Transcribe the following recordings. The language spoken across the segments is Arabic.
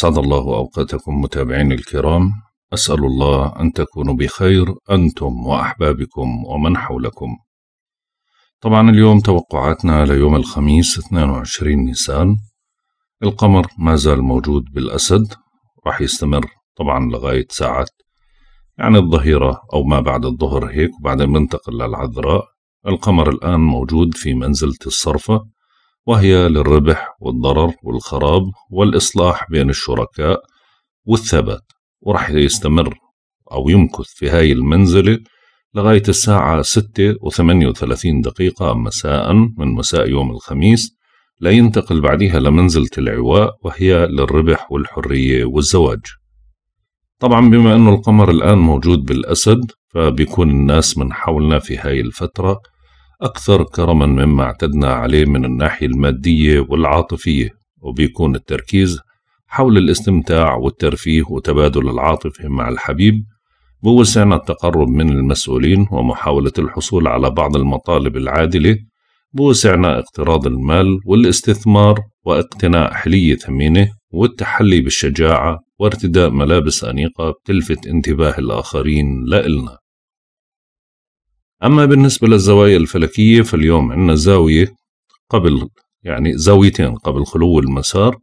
أسعد الله أوقاتكم متابعين الكرام أسأل الله أن تكونوا بخير أنتم وأحبابكم ومن حولكم طبعا اليوم توقعاتنا ليوم الخميس 22 نيسان القمر ما زال موجود بالأسد راح يستمر طبعا لغاية ساعة يعني الظهيرة أو ما بعد الظهر هيك وبعدين بننتقل للعذراء القمر الآن موجود في منزلة الصرفة وهي للربح والضرر والخراب والإصلاح بين الشركاء والثبات ورح يستمر أو يمكث في هاي المنزلة لغاية الساعة 6 و38 دقيقة مساء من مساء يوم الخميس لا ينتقل بعدها لمنزلة العواء وهي للربح والحرية والزواج طبعا بما أنه القمر الآن موجود بالأسد فبيكون الناس من حولنا في هاي الفترة أكثر كرما مما اعتدنا عليه من الناحية المادية والعاطفية وبيكون التركيز حول الاستمتاع والترفيه وتبادل العاطفة مع الحبيب بوسعنا التقرب من المسؤولين ومحاولة الحصول على بعض المطالب العادلة بوسعنا اقتراض المال والاستثمار واقتناء حلية ثمينة والتحلي بالشجاعة وارتداء ملابس أنيقة بتلفت انتباه الآخرين لإلنا أما بالنسبة للزوايا الفلكية فاليوم عندنا زاوية قبل يعني زاويتين قبل خلو المسار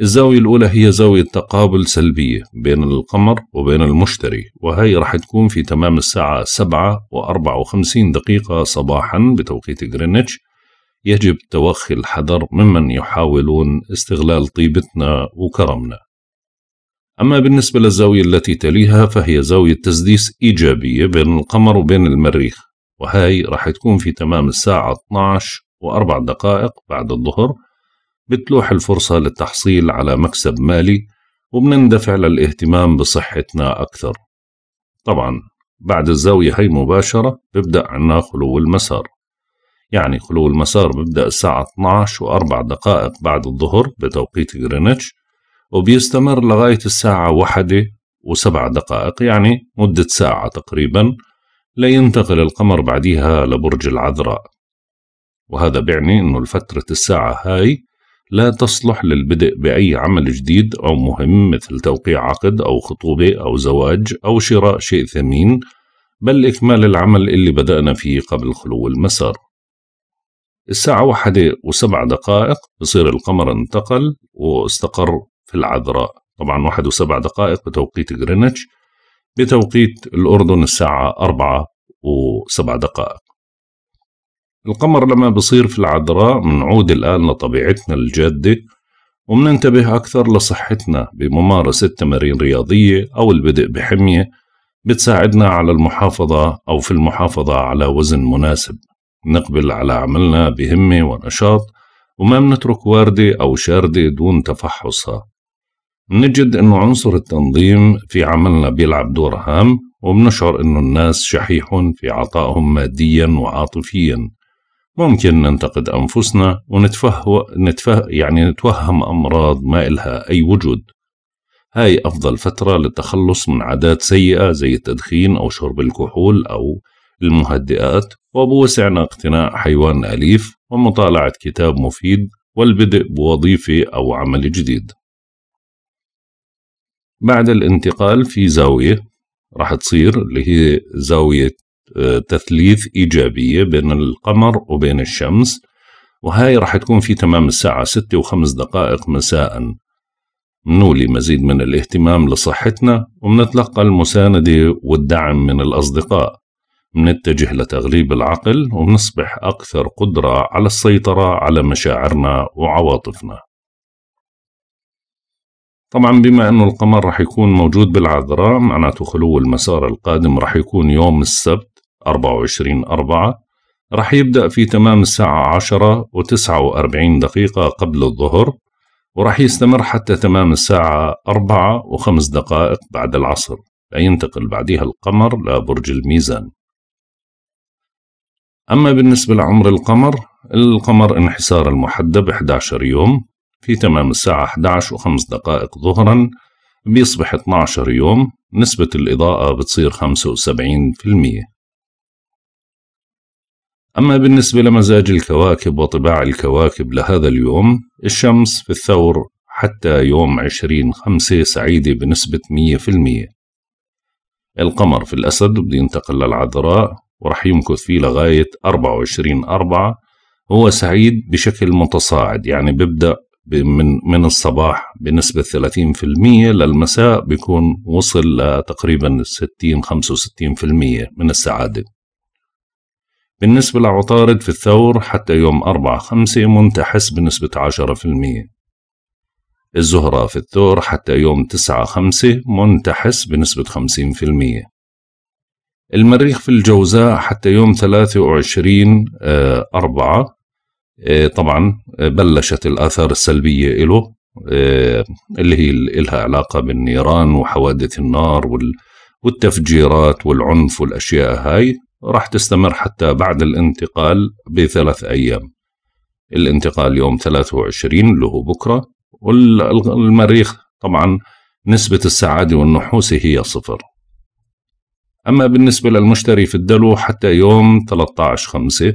الزاوية الأولى هي زاوية تقابل سلبية بين القمر وبين المشتري وهي راح تكون في تمام الساعة سبعة وأربعة وخمسين دقيقة صباحا بتوقيت غرينتش يجب توخي الحذر ممن يحاولون استغلال طيبتنا وكرمنا أما بالنسبة للزاوية التي تليها فهي زاوية تسديس إيجابية بين القمر وبين المريخ وهي راح تكون في تمام الساعة 12 وأربع دقائق بعد الظهر بتلوح الفرصة للتحصيل على مكسب مالي وبنندفع للاهتمام بصحتنا أكثر طبعا بعد الزاوية هي مباشرة ببدأ عنا خلو المسار يعني خلو المسار ببدأ الساعة 12 وأربع دقائق بعد الظهر بتوقيت غرينتش وبيستمر لغاية الساعة واحدة وسبع دقائق يعني مدة ساعة تقريبا لينتقل القمر بعديها لبرج العذراء وهذا بيعني أنه لفترة الساعة هاي لا تصلح للبدء بأي عمل جديد أو مهم مثل توقيع عقد أو خطوبة أو زواج أو شراء شيء ثمين بل إكمال العمل اللي بدأنا فيه قبل خلو المسار الساعة واحدة وسبع دقائق بصير القمر انتقل واستقر في العذراء طبعا واحد وسبع دقائق بتوقيت غرينتش بتوقيت الأردن الساعة أربعة وسبع دقائق القمر لما بصير في العذراء منعود الآن لطبيعتنا الجادة ومننتبه أكثر لصحتنا بممارسة تمارين رياضية أو البدء بحمية بتساعدنا على المحافظة أو في المحافظة على وزن مناسب نقبل على عملنا بهمة ونشاط وما منترك واردة أو شاردة دون تفحصها نجد انه عنصر التنظيم في عملنا بيلعب دور هام وبنشعر انه الناس شحيح في عطائهم ماديا وعاطفيا ممكن ننتقد انفسنا ونتفه... نتفه... يعني نتوهم امراض ما إلها اي وجود هاي افضل فتره للتخلص من عادات سيئه زي التدخين او شرب الكحول او المهدئات وبوسعنا اقتناء حيوان اليف ومطالعه كتاب مفيد والبدء بوظيفه او عمل جديد بعد الانتقال في زاوية راح تصير اللي هي زاوية آه، تثليث إيجابية بين القمر وبين الشمس وهاي راح تكون في تمام الساعة ستة وخمس دقائق مساء نولي مزيد من الاهتمام لصحتنا ومنتلقى المساندة والدعم من الأصدقاء منتجه لتغليب العقل ومنصبح أكثر قدرة على السيطرة على مشاعرنا وعواطفنا طبعا بما أنه القمر رح يكون موجود بالعذراء معناته خلو المسار القادم رح يكون يوم السبت 24 أربعة رح يبدأ في تمام الساعة 10 و49 دقيقة قبل الظهر ورح يستمر حتى تمام الساعة 4 وخمس دقائق بعد العصر فينتقل بعدها القمر لبرج الميزان أما بالنسبة لعمر القمر القمر انحسار المحدب 11 يوم في تمام الساعة 11 و5 دقائق ظهرا بيصبح 12 يوم نسبة الإضاءة بتصير 75% أما بالنسبة لمزاج الكواكب وطباع الكواكب لهذا اليوم الشمس في الثور حتى يوم 20 خمسة سعيدة بنسبة 100% القمر في الأسد بده ينتقل للعذراء ورح يمكث فيه لغاية 24 أربعة هو سعيد بشكل متصاعد يعني ببدأ من من الصباح بنسبة 30% للمساء بيكون وصل لتقريبا 60 65% من السعادة بالنسبة لعطارد في الثور حتى يوم 4 5 منتحس بنسبة 10% الزهرة في الثور حتى يوم 9 5 منتحس بنسبة 50% المريخ في الجوزاء حتى يوم 23 4 آه، طبعا آه، بلشت الآثار السلبية له آه، اللي هي لها علاقة بالنيران وحوادث النار والتفجيرات والعنف والأشياء هاي راح تستمر حتى بعد الانتقال بثلاث أيام الانتقال يوم 23 اللي هو بكرة والمريخ طبعا نسبة السعادة والنحوسة هي صفر أما بالنسبة للمشتري في الدلو حتى يوم 13 خمسة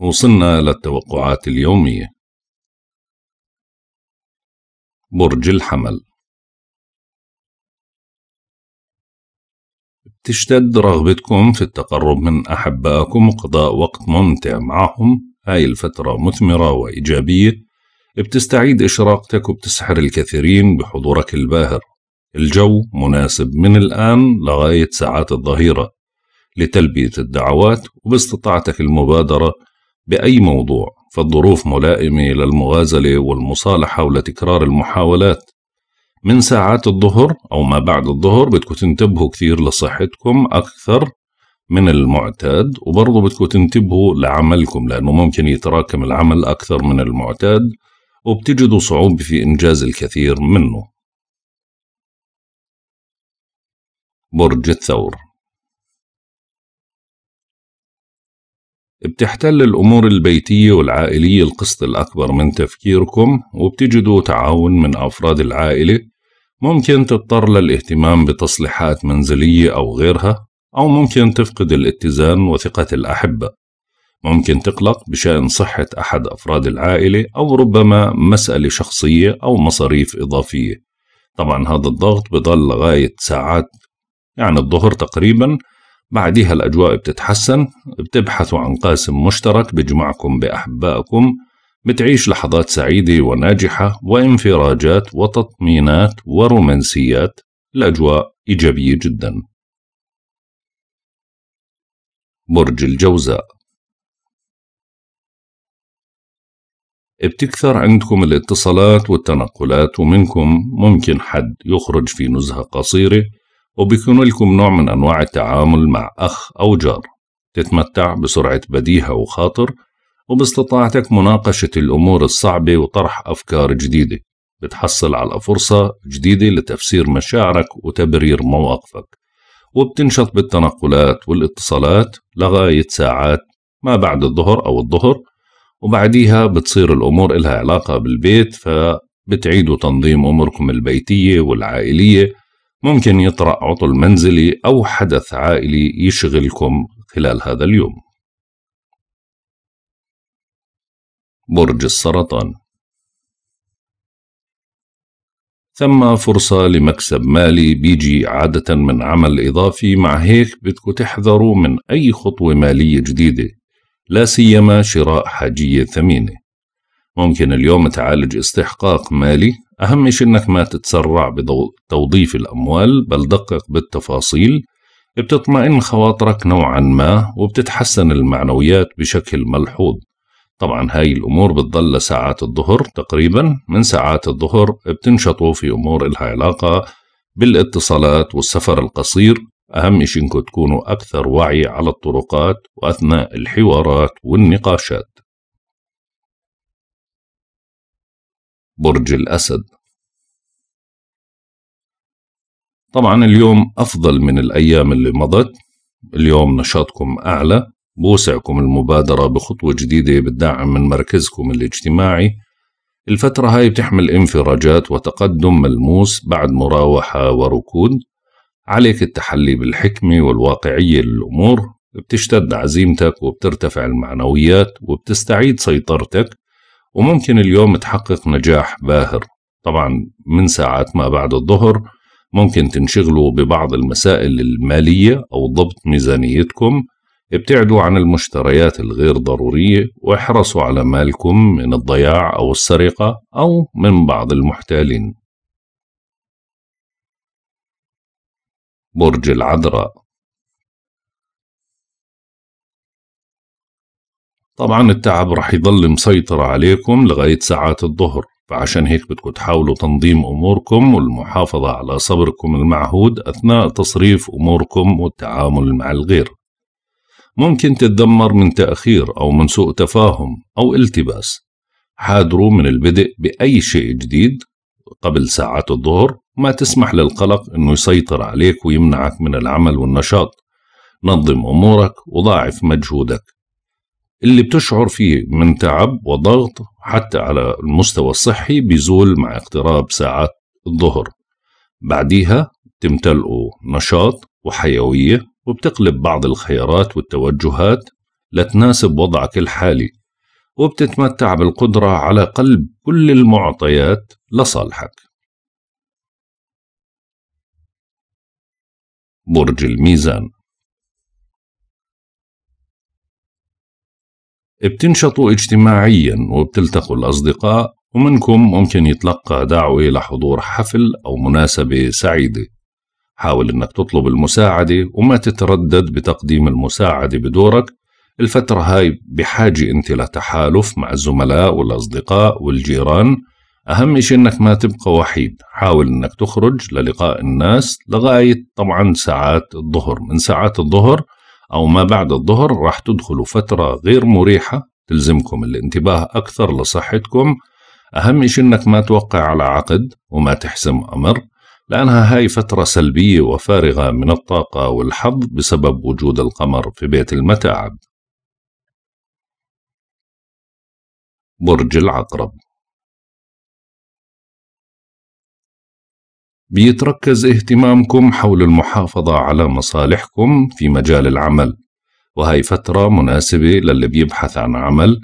وصلنا للتوقعات اليومية برج الحمل تشتد رغبتكم في التقرب من أحبائكم وقضاء وقت ممتع معهم هاي الفترة مثمرة وإيجابية بتستعيد إشراقتك وبتسحر الكثيرين بحضورك الباهر الجو مناسب من الآن لغاية ساعات الظهيرة لتلبية الدعوات وباستطاعتك المبادرة بأي موضوع فالظروف ملائمة للمغازلة والمصالحة ولتكرار المحاولات من ساعات الظهر أو ما بعد الظهر بدكم تنتبهوا كثير لصحتكم أكثر من المعتاد وبرضه بدكم تنتبهوا لعملكم لأنه ممكن يتراكم العمل أكثر من المعتاد وبتجدوا صعوبة في إنجاز الكثير منه برج الثور بتحتل الأمور البيتية والعائلية القسط الأكبر من تفكيركم وبتجدوا تعاون من أفراد العائلة ممكن تضطر للاهتمام بتصليحات منزلية أو غيرها أو ممكن تفقد الاتزان وثقة الأحبة ممكن تقلق بشأن صحة أحد أفراد العائلة أو ربما مسألة شخصية أو مصاريف إضافية طبعا هذا الضغط بضل لغاية ساعات يعني الظهر تقريباً بعدها الأجواء بتتحسن بتبحثوا عن قاسم مشترك بجمعكم بأحبائكم بتعيش لحظات سعيدة وناجحة وانفراجات وتطمينات ورومانسيات الأجواء إيجابية جدا برج الجوزاء بتكثر عندكم الاتصالات والتنقلات ومنكم ممكن حد يخرج في نزهة قصيرة وبيكون لكم نوع من أنواع التعامل مع أخ أو جار تتمتع بسرعة بديهة وخاطر وباستطاعتك مناقشة الأمور الصعبة وطرح أفكار جديدة بتحصل على فرصة جديدة لتفسير مشاعرك وتبرير مواقفك وبتنشط بالتنقلات والاتصالات لغاية ساعات ما بعد الظهر أو الظهر وبعديها بتصير الأمور إلها علاقة بالبيت فبتعيدوا تنظيم أموركم البيتية والعائلية ممكن يطرأ عطل منزلي أو حدث عائلي يشغلكم خلال هذا اليوم برج السرطان ثم فرصة لمكسب مالي بيجي عادة من عمل إضافي مع هيك بدكم تحذروا من أي خطوة مالية جديدة لا سيما شراء حاجية ثمينة ممكن اليوم تعالج استحقاق مالي أهم شيء إنك ما تتسرع بتوظيف الأموال بل دقق بالتفاصيل بتطمئن خواطرك نوعا ما وبتتحسن المعنويات بشكل ملحوظ طبعا هاي الأمور بتظل لساعات الظهر تقريبا من ساعات الظهر بتنشطوا في أمور إلها علاقة بالاتصالات والسفر القصير أهم شيء إنكم تكونوا أكثر وعي على الطرقات وأثناء الحوارات والنقاشات برج الأسد طبعا اليوم أفضل من الأيام اللي مضت اليوم نشاطكم أعلى بوسعكم المبادرة بخطوة جديدة بالدعم من مركزكم الاجتماعي الفترة هاي بتحمل انفراجات وتقدم ملموس بعد مراوحة وركود عليك التحلي بالحكمة والواقعية للأمور بتشتد عزيمتك وبترتفع المعنويات وبتستعيد سيطرتك وممكن اليوم تحقق نجاح باهر طبعا من ساعات ما بعد الظهر ممكن تنشغلوا ببعض المسائل المالية أو ضبط ميزانيتكم ابتعدوا عن المشتريات الغير ضرورية واحرصوا على مالكم من الضياع أو السرقة أو من بعض المحتالين برج العذراء طبعا التعب رح يضل مسيطر عليكم لغاية ساعات الظهر فعشان هيك بدكم تحاولوا تنظيم أموركم والمحافظة على صبركم المعهود أثناء تصريف أموركم والتعامل مع الغير ممكن تتذمر من تأخير أو من سوء تفاهم أو التباس حاذروا من البدء بأي شيء جديد قبل ساعات الظهر ما تسمح للقلق أنه يسيطر عليك ويمنعك من العمل والنشاط نظم أمورك وضاعف مجهودك اللي بتشعر فيه من تعب وضغط حتى على المستوى الصحي بيزول مع اقتراب ساعات الظهر بعديها تمتلئوا نشاط وحيوية وبتقلب بعض الخيارات والتوجهات لتناسب وضعك الحالي وبتتمتع بالقدرة على قلب كل المعطيات لصالحك برج الميزان بتنشطوا اجتماعيا وبتلتقوا الأصدقاء ومنكم ممكن يتلقى دعوة لحضور حفل أو مناسبة سعيدة حاول أنك تطلب المساعدة وما تتردد بتقديم المساعدة بدورك الفترة هاي بحاجة أنت لتحالف مع الزملاء والأصدقاء والجيران أهم شيء أنك ما تبقى وحيد حاول أنك تخرج للقاء الناس لغاية طبعا ساعات الظهر من ساعات الظهر أو ما بعد الظهر راح تدخلوا فترة غير مريحة تلزمكم الانتباه أكثر لصحتكم أهم شيء إنك ما توقع على عقد وما تحسم أمر لأنها هاي فترة سلبية وفارغة من الطاقة والحظ بسبب وجود القمر في بيت المتاعب برج العقرب بيتركز اهتمامكم حول المحافظة على مصالحكم في مجال العمل وهي فترة مناسبة للي بيبحث عن عمل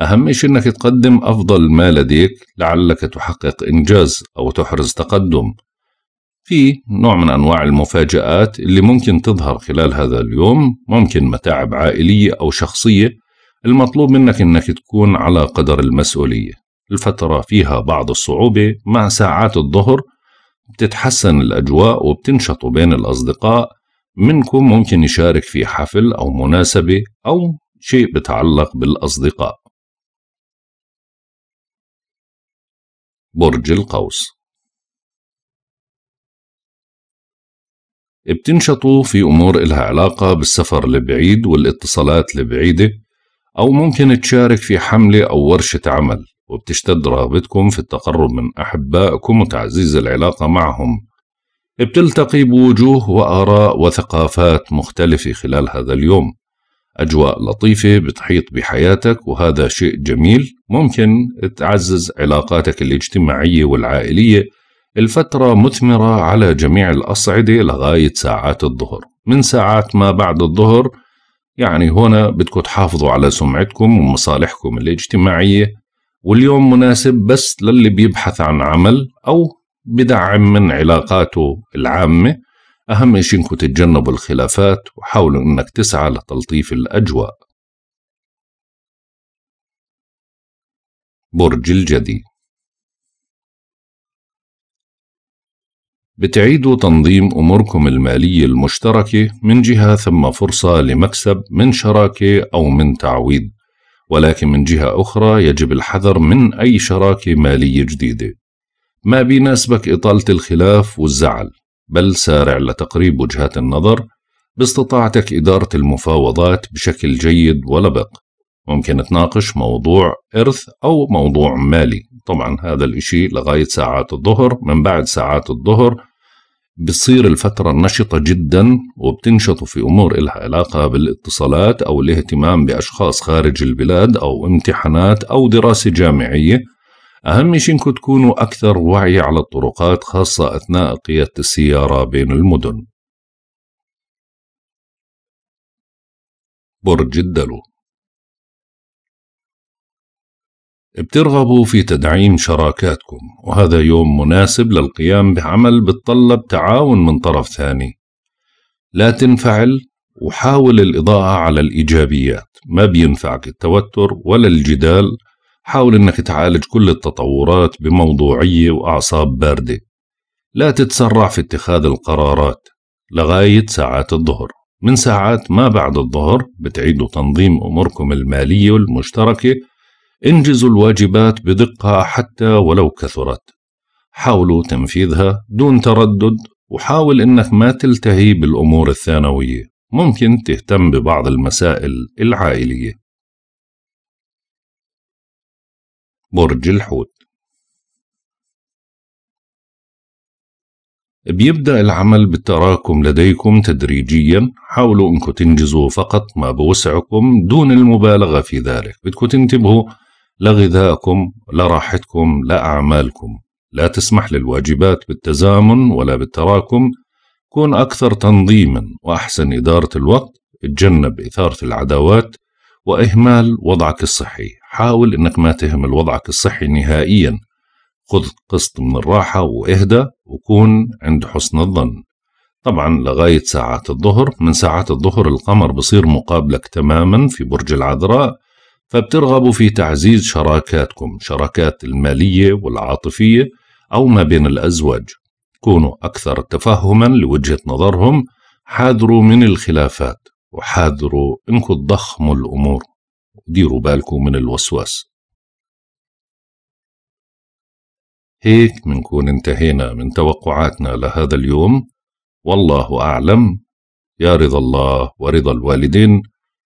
أهم شيء إنك تقدم أفضل ما لديك لعلك تحقق إنجاز أو تحرز تقدم في نوع من أنواع المفاجآت اللي ممكن تظهر خلال هذا اليوم ممكن متاعب عائلية أو شخصية المطلوب منك إنك تكون على قدر المسؤولية الفترة فيها بعض الصعوبة مع ساعات الظهر بتتحسن الأجواء وبتنشطوا بين الأصدقاء منكم ممكن يشارك في حفل أو مناسبة أو شيء بتعلق بالأصدقاء برج القوس بتنشطوا في أمور إلها علاقة بالسفر البعيد والاتصالات البعيدة أو ممكن تشارك في حملة أو ورشة عمل وبتشتد رغبتكم في التقرب من أحبائكم وتعزيز العلاقة معهم بتلتقي بوجوه وآراء وثقافات مختلفة خلال هذا اليوم أجواء لطيفة بتحيط بحياتك وهذا شيء جميل ممكن تعزز علاقاتك الاجتماعية والعائلية الفترة مثمرة على جميع الأصعدة لغاية ساعات الظهر من ساعات ما بعد الظهر يعني هنا بدكم تحافظوا على سمعتكم ومصالحكم الاجتماعية واليوم مناسب بس للي بيبحث عن عمل أو بدعم من علاقاته العامة أهم شيء إنكم تتجنبوا الخلافات وحاولوا إنك تسعى لتلطيف الأجواء برج الجدي بتعيدوا تنظيم أموركم المالية المشتركة من جهة ثم فرصة لمكسب من شراكة أو من تعويض ولكن من جهة أخرى يجب الحذر من أي شراكة مالية جديدة ما بيناسبك إطالة الخلاف والزعل بل سارع لتقريب وجهات النظر باستطاعتك إدارة المفاوضات بشكل جيد ولبق ممكن تناقش موضوع إرث أو موضوع مالي طبعا هذا الإشي لغاية ساعات الظهر من بعد ساعات الظهر بتصير الفترة نشطة جدا وبتنشطوا في أمور إلها علاقة بالاتصالات أو الاهتمام بأشخاص خارج البلاد أو امتحانات أو دراسة جامعية أهم شيء إنكم تكونوا أكثر وعي على الطرقات خاصة أثناء قيادة السيارة بين المدن برج الدلو بترغبوا في تدعيم شراكاتكم وهذا يوم مناسب للقيام بعمل بتطلب تعاون من طرف ثاني لا تنفعل وحاول الإضاءة على الإيجابيات ما بينفعك التوتر ولا الجدال حاول أنك تعالج كل التطورات بموضوعية وأعصاب باردة لا تتسرع في اتخاذ القرارات لغاية ساعات الظهر من ساعات ما بعد الظهر بتعيدوا تنظيم أموركم المالية والمشتركة انجزوا الواجبات بدقة حتى ولو كثرت حاولوا تنفيذها دون تردد وحاول إنك ما تلتهي بالأمور الثانوية ممكن تهتم ببعض المسائل العائلية برج الحوت بيبدأ العمل بالتراكم لديكم تدريجيا حاولوا انكم تنجزوا فقط ما بوسعكم دون المبالغة في ذلك بدكم تنتبهوا لا غذاءكم لا راحتكم لا أعمالكم لا تسمح للواجبات بالتزامن ولا بالتراكم كن أكثر تنظيما وأحسن إدارة الوقت اتجنب إثارة العداوات وإهمال وضعك الصحي حاول أنك ما تهمل وضعك الصحي نهائيا خذ قسط من الراحة واهدى وكون عند حسن الظن طبعا لغاية ساعات الظهر من ساعات الظهر القمر بصير مقابلك تماما في برج العذراء فبترغبوا في تعزيز شراكاتكم شراكات المالية والعاطفية أو ما بين الأزواج كونوا أكثر تفهما لوجهة نظرهم حاذروا من الخلافات وحاذروا انكم تضخموا الأمور ديروا بالكم من الوسواس هيك منكون انتهينا من توقعاتنا لهذا اليوم والله أعلم يا رضا الله ورضا الوالدين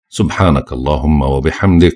سبحانك اللهم وبحمدك